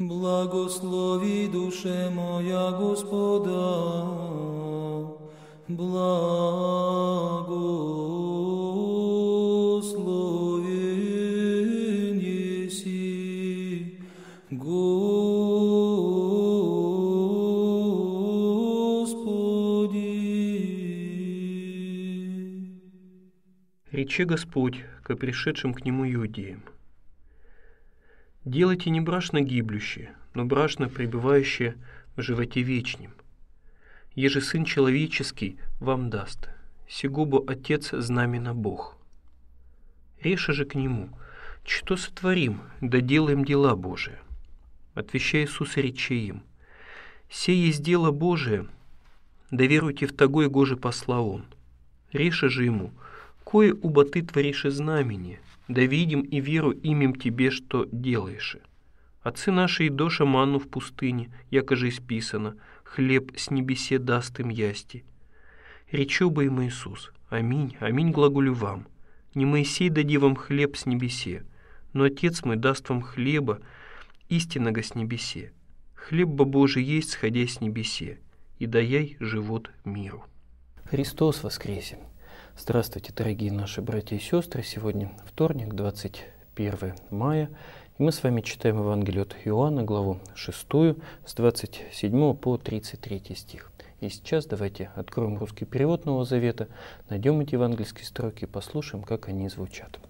Благослови душе моя Господа, благослови неси, Господи. И Господь ко пришедшим к нему иудеям – Делайте не брашно гиблющее, но брашно пребывающее в животе вечнем. Еже Сын Человеческий вам даст, сегубо Отец знамена Бог. Реша же к Нему, что сотворим, да делаем дела Божие. Отвечая Иисус речей им, «Се есть дело Божие, да веруйте в того, Гоже посла Он». Реша же ему, «Кое уба ты творишь и знамение, да видим и веру имем Тебе, что делаешь. Отцы наши и доша манну в пустыне, якоже исписано, хлеб с небесе даст им ясти. Речоба им Иисус, аминь, аминь глаголю вам. Не Моисей дади вам хлеб с небесе, но Отец мой даст вам хлеба истинного с небесе. Хлеб бы Божий есть, сходя с небесе, и даяй живот миру. Христос воскресе! Здравствуйте, дорогие наши братья и сестры. Сегодня вторник, 21 мая. И мы с вами читаем Евангелие от Иоанна, главу 6, с 27 по 33 стих. И сейчас давайте откроем русский перевод Нового Завета, найдем эти евангельские строки и послушаем, как они звучат.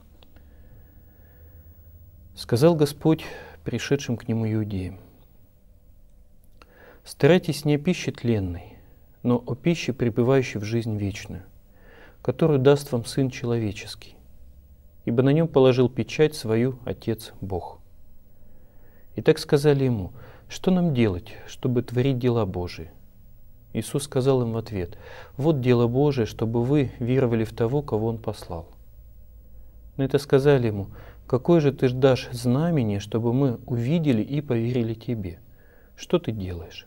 Сказал Господь пришедшим к нему иудеям, «Старайтесь не о пище тленной, но о пище, пребывающей в жизнь вечную, которую даст вам Сын Человеческий, ибо на нем положил печать свою Отец Бог. И так сказали ему, что нам делать, чтобы творить дела Божии? Иисус сказал им в ответ, «Вот дело Божие, чтобы вы веровали в того, кого Он послал». На это сказали ему, «Какое же ты дашь знамение, чтобы мы увидели и поверили тебе? Что ты делаешь?»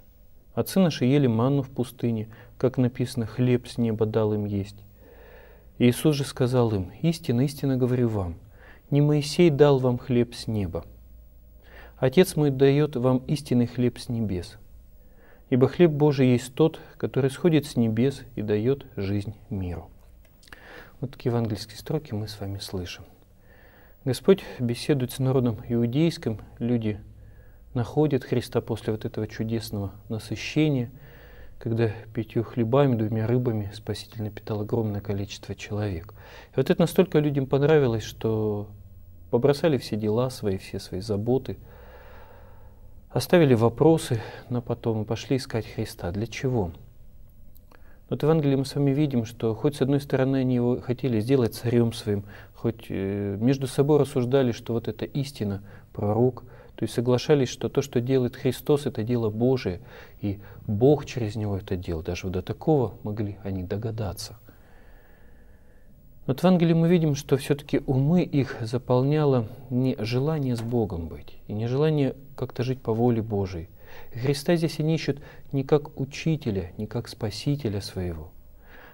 Отцы наши ели манну в пустыне, как написано, хлеб с неба дал им есть. Иисус же сказал им, «Истинно, истинно говорю вам, не Моисей дал вам хлеб с неба. Отец мой дает вам истинный хлеб с небес. Ибо хлеб Божий есть тот, который сходит с небес и дает жизнь миру». Вот такие евангельские строки мы с вами слышим. Господь беседует с народом иудейским, люди находят Христа после вот этого чудесного насыщения – когда пятью хлебами, двумя рыбами Спаситель напитал огромное количество человек. И вот это настолько людям понравилось, что побросали все дела свои, все свои заботы, оставили вопросы на потом и пошли искать Христа. Для чего? Вот в Евангелии мы с вами видим, что хоть с одной стороны они его хотели сделать царем своим, хоть э, между собой рассуждали, что вот это истина, пророк – то есть соглашались, что то, что делает Христос, это дело Божие, и Бог через него это делал. Даже до такого могли они догадаться. Но в Евангелии мы видим, что все-таки умы их заполняло не желание с Богом быть, и не желание как-то жить по воле Божией. Христа здесь они ищут не как учителя, не как спасителя своего,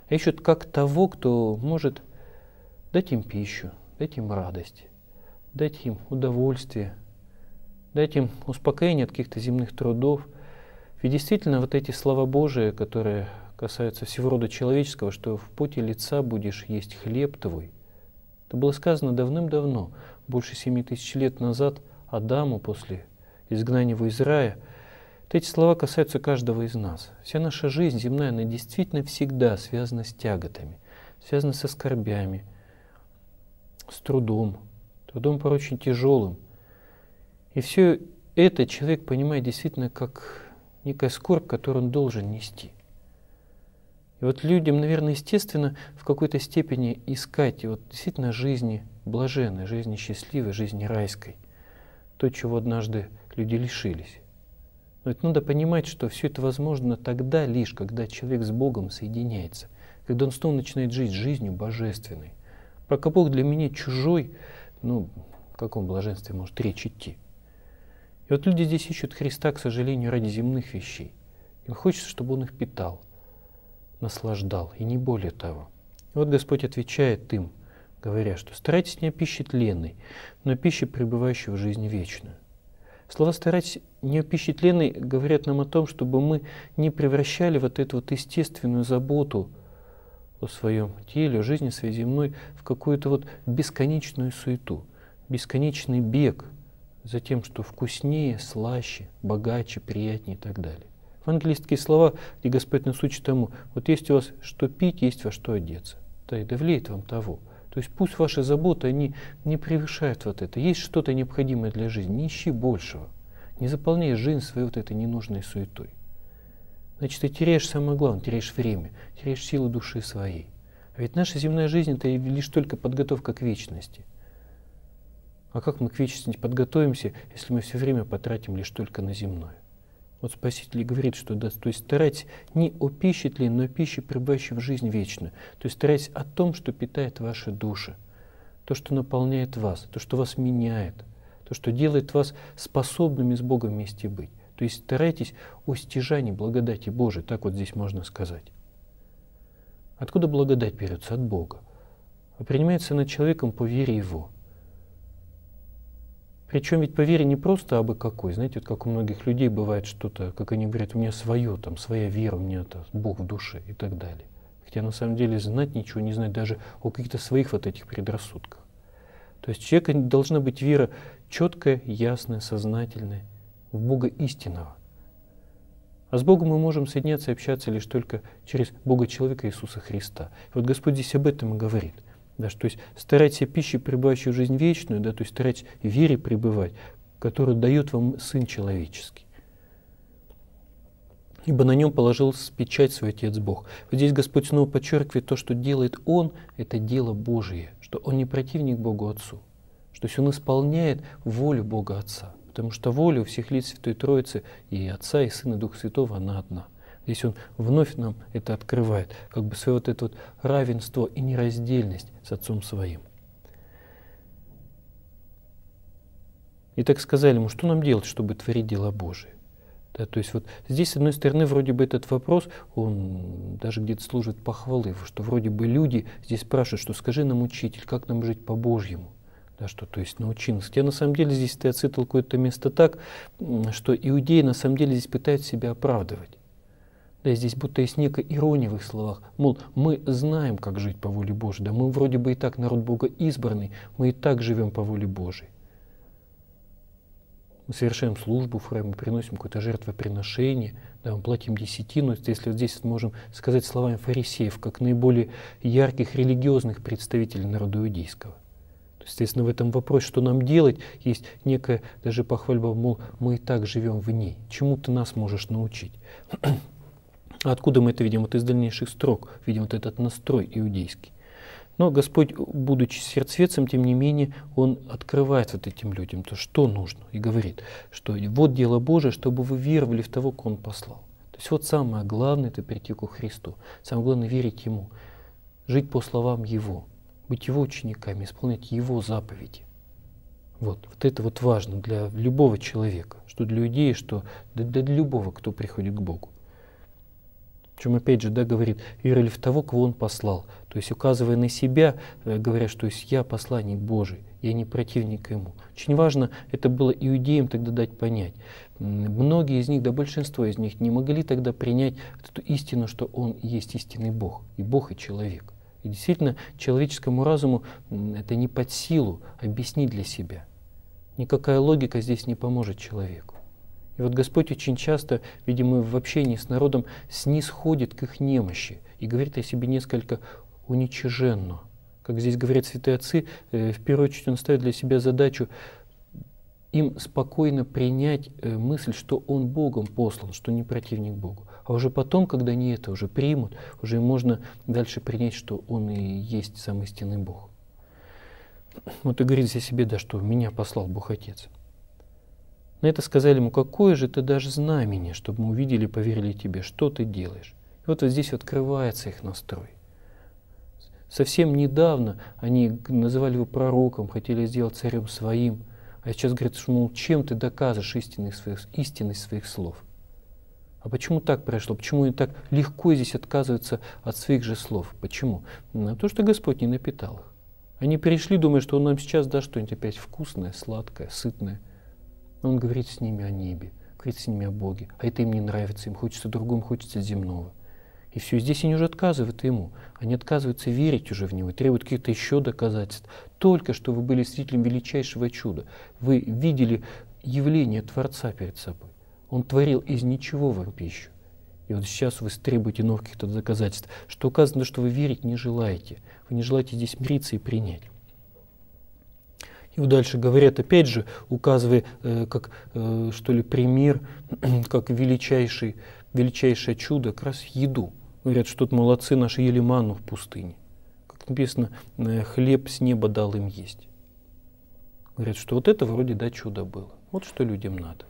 а ищут как того, кто может дать им пищу, дать им радость, дать им удовольствие – дать им успокоение от каких-то земных трудов. Ведь действительно вот эти слова Божии, которые касаются всего рода человеческого, что в поте лица будешь есть хлеб твой, это было сказано давным-давно, больше семи тысяч лет назад, Адаму после изгнания его из рая. Вот эти слова касаются каждого из нас. Вся наша жизнь земная, она действительно всегда связана с тяготами, связана со скорбями, с трудом, трудом порой очень тяжелым, и все это человек понимает действительно как некая скорбь, которую он должен нести. И вот людям, наверное, естественно в какой-то степени искать вот действительно жизни блаженной, жизни счастливой, жизни райской, то, чего однажды люди лишились. Но это надо понимать, что все это возможно тогда лишь, когда человек с Богом соединяется, когда он снова начинает жить жизнью божественной. Пока Бог для меня чужой, ну, в каком блаженстве может речь идти? И вот люди здесь ищут Христа, к сожалению, ради земных вещей. Им хочется, чтобы Он их питал, наслаждал, и не более того. И вот Господь отвечает им, говоря, что «старайтесь не о пище тленной, но о пище, пребывающей в жизнь вечную». Слова «старайтесь не о пище тленной» говорят нам о том, чтобы мы не превращали вот эту вот естественную заботу о своем теле, о жизни своей земной в какую-то вот бесконечную суету, бесконечный бег – за тем, что вкуснее, слаще, богаче, приятнее и так далее. Евангельские слова, где Господь нас учит тому, вот есть у вас что пить, есть во что одеться, да и давлеет вам того. То есть пусть ваши заботы, они не превышают вот это. Есть что-то необходимое для жизни, не ищи большего. Не заполняй жизнь своей вот этой ненужной суетой. Значит, ты теряешь самое главное, теряешь время, теряешь силы души своей. А ведь наша земная жизнь – это лишь только подготовка к вечности – а как мы к вечности подготовимся, если мы все время потратим лишь только на земное? Вот Спаситель говорит, что да, то есть старайтесь не о пище ли, но о пище, пребывающей в жизнь вечную. То есть старайтесь о том, что питает ваши души, то, что наполняет вас, то, что вас меняет, то, что делает вас способными с Богом вместе быть. То есть старайтесь о стяжании благодати Божией, так вот здесь можно сказать. Откуда благодать берется? От Бога. А принимается она человеком по вере Его – причем ведь, поверь, не просто абы какой. Знаете, вот как у многих людей бывает что-то, как они говорят, у меня свое, там, своя вера, у меня это, Бог в душе и так далее. Хотя на самом деле знать ничего не знать даже о каких-то своих вот этих предрассудках. То есть человека должна быть вера четкая, ясная, сознательная, в Бога истинного. А с Богом мы можем соединяться и общаться лишь только через Бога человека Иисуса Христа. И вот Господь здесь об этом и говорит. Да, то есть старайтесь о пище, пребывающей в жизнь вечную, да, то есть старайтесь в вере пребывать, которую дает вам Сын Человеческий. Ибо на нем положил печать свой Отец Бог. Вот здесь Господь снова подчеркивает то, что делает Он, это дело Божие, что Он не противник Богу Отцу, что есть Он исполняет волю Бога Отца, потому что воля у всех лиц Святой Троицы и Отца, и Сына, и Духа Святого, она одна – Здесь он вновь нам это открывает, как бы свое вот это вот равенство и нераздельность с отцом своим. И так сказали ему, что нам делать, чтобы творить дела Божие?" Да, то есть вот здесь, с одной стороны, вроде бы этот вопрос, он даже где-то служит похвалы, что вроде бы люди здесь спрашивают, что скажи нам, учитель, как нам жить по-божьему? Да, что, то есть научи нас. Хотя на самом деле здесь Теоцит толкует это место так, что иудеи на самом деле здесь пытаются себя оправдывать. Да, здесь будто есть некая ирония в их словах. Мол, мы знаем, как жить по воле Божьей. Да мы вроде бы и так народ Бога избранный, мы и так живем по воле Божьей. Мы совершаем службу в храме, приносим какое-то жертвоприношение, да, мы платим десятину. Если здесь можем сказать словами фарисеев, как наиболее ярких религиозных представителей народа иудейского. Естественно, в этом вопросе, что нам делать, есть некая даже похвальба, мол, мы и так живем в ней. Чему ты нас можешь научить? Откуда мы это видим? Вот из дальнейших строк, видим вот этот настрой иудейский. Но Господь, будучи сердцевецом, тем не менее, Он открывает вот этим людям то, что нужно, и говорит, что вот дело Божие, чтобы вы веровали в того, кого Он послал. То есть вот самое главное – это прийти к Христу. Самое главное – верить Ему, жить по словам Его, быть Его учениками, исполнять Его заповеди. Вот, вот это вот важно для любого человека, что для людей, что для, для любого, кто приходит к Богу. Причем, опять же, да, говорит, Иеролиф того, кого он послал. То есть, указывая на себя, э, говоря, что есть я посланник Божий, я не противник ему. Очень важно это было иудеям тогда дать понять. Многие из них, да большинство из них, не могли тогда принять эту истину, что он есть истинный Бог, и Бог, и человек. И действительно, человеческому разуму это не под силу объяснить для себя. Никакая логика здесь не поможет человеку. И вот Господь очень часто, видимо, в общении с народом снисходит к их немощи и говорит о себе несколько уничиженно. Как здесь говорят святые отцы, э, в первую очередь он ставит для себя задачу им спокойно принять э, мысль, что он Богом послан, что не противник Богу. А уже потом, когда они это уже примут, уже можно дальше принять, что он и есть сам истинный Бог. Вот и говорит о себе, да, что меня послал Бог Отец. На это сказали ему, какое же ты дашь знамение, чтобы мы увидели и поверили тебе, что ты делаешь. И вот, вот здесь открывается их настрой. Совсем недавно они называли его пророком, хотели сделать царем своим. А сейчас говорят, что мол, чем ты докажешь истинность своих, истинность своих слов? А почему так произошло? Почему они так легко здесь отказываются от своих же слов? Почему? Потому что Господь не напитал их. Они перешли, думая, что Он нам сейчас даст что-нибудь опять вкусное, сладкое, сытное. Но он говорит с ними о небе, говорит с ними о Боге, а это им не нравится, им хочется другому, хочется земного. И все, здесь они уже отказывают ему. Они отказываются верить уже в него, требуют каких-то еще доказательств. Только что вы были свидетелем величайшего чуда. Вы видели явление Творца перед собой. Он творил из ничего вам пищу. И вот сейчас вы требуете новых каких-то доказательств, что указано, что вы верить не желаете. Вы не желаете здесь мириться и принять. И дальше говорят, опять же, указывая э, как, э, что ли, пример, как величайший, величайшее чудо, как раз еду. Говорят, что тут молодцы наши ели ману в пустыне. Как написано, э, хлеб с неба дал им есть. Говорят, что вот это вроде, да, чудо было. Вот что людям надо.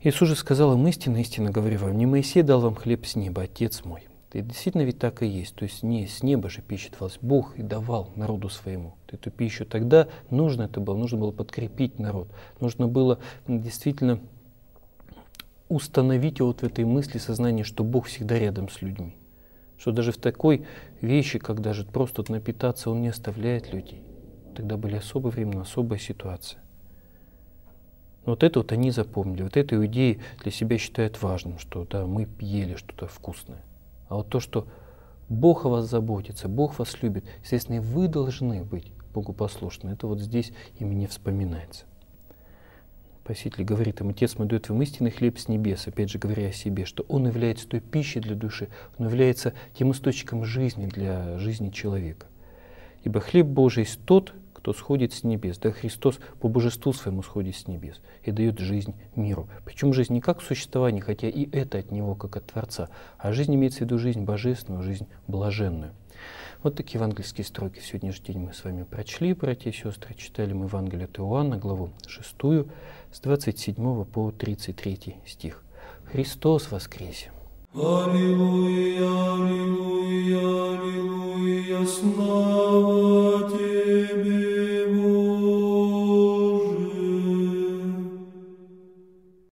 Иисус же сказал им истинно, истинно говорю вам, не Моисей дал вам хлеб с неба, а Отец мой. И действительно ведь так и есть. То есть не с неба же пища давалась. Бог и давал народу своему эту пищу. Тогда нужно это было, нужно было подкрепить народ. Нужно было действительно установить вот в этой мысли сознание, что Бог всегда рядом с людьми. Что даже в такой вещи, как даже просто напитаться, Он не оставляет людей. Тогда были особые времена, особая ситуация. Вот это вот они запомнили, вот это иудеи для себя считают важным, что да, мы ели что-то вкусное. А вот то, что Бог о вас заботится, Бог вас любит, естественно, и вы должны быть Богу послушны. Это вот здесь имя не вспоминается. Спаситель говорит им, Отец мой дает вам истинный хлеб с небес, опять же говоря о себе, что Он является той пищей для души, Он является тем источником жизни для жизни человека. Ибо хлеб Божий есть тот, кто сходит с небес. Да Христос по божеству своему сходит с небес и дает жизнь миру. Причем жизнь не как существование, хотя и это от него, как от Творца, а жизнь имеется в виду жизнь божественную, жизнь блаженную. Вот такие евангельские строки в сегодняшний день мы с вами прочли, братья и сестры. Читали мы Евангелие от Иоанна, главу 6, с 27 по 33 стих. Христос воскресе! Аллилуйя, аллилуйя, аллилуйя, слава Тебе!